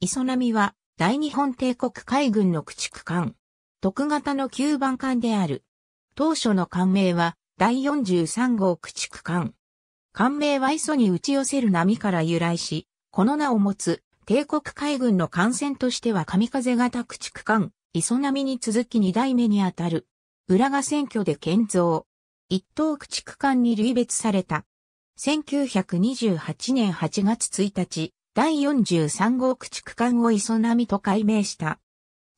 磯波は大日本帝国海軍の駆逐艦。特型の9番艦である。当初の艦名は第43号駆逐艦。艦名は磯に打ち寄せる波から由来し、この名を持つ帝国海軍の艦船としては神風型駆逐艦、磯波に続き2代目にあたる。浦賀選挙で建造。一等駆逐艦に類別された。1928年8月1日、第43号駆逐艦を磯波と改名した。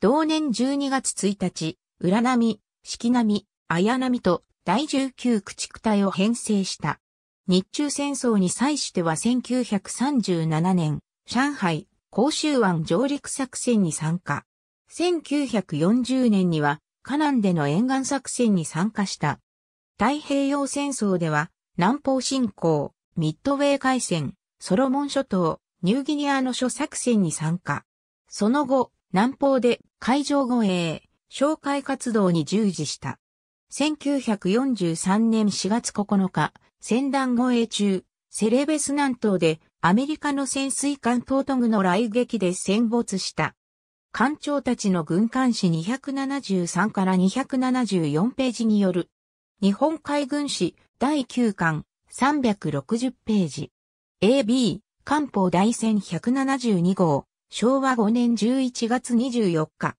同年12月1日、浦波、四季波、綾波と第19駆逐隊を編成した。日中戦争に際しては1937年、上海、甲州湾上陸作戦に参加。1940年には、河南での沿岸作戦に参加した。太平洋戦争では、南方侵攻、ミッドウェー海戦、ソロモン諸島、ニューギニアの諸作戦に参加。その後、南方で海上護衛、紹介活動に従事した。1943年4月9日、戦団護衛中、セレベス南東でアメリカの潜水艦トートグの雷撃で戦没した。艦長たちの軍艦誌273から274ページによる。日本海軍史第9巻360ページ。AB、官報大戦172号、昭和5年11月24日。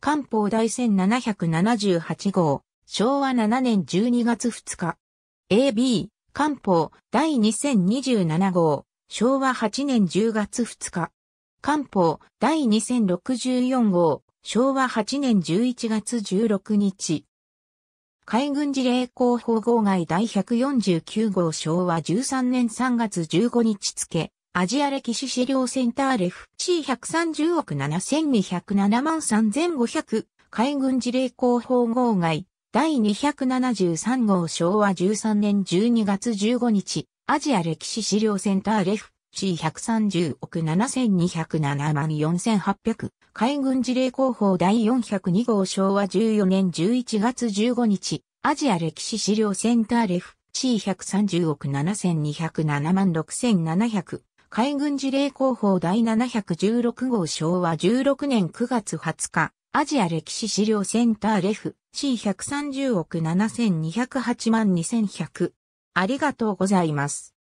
官報大戦778号、昭和7年12月2日。AB、官報第2027号、昭和8年10月2日。官報第2064号、昭和8年11月16日。海軍事令広報号外第149号昭和13年3月15日付、アジア歴史資料センターレフ C130 億7207万3500海軍事例広報号外第273号昭和13年12月15日アジア歴史資料センターレフ C130 億7207万4800海軍事例広報第402号昭和14年11月15日アジア歴史資料センターレフ C130 億7207万6700海軍事例広報第716号昭和16年9月20日、アジア歴史資料センターレフ C130 億7208万2100。ありがとうございます。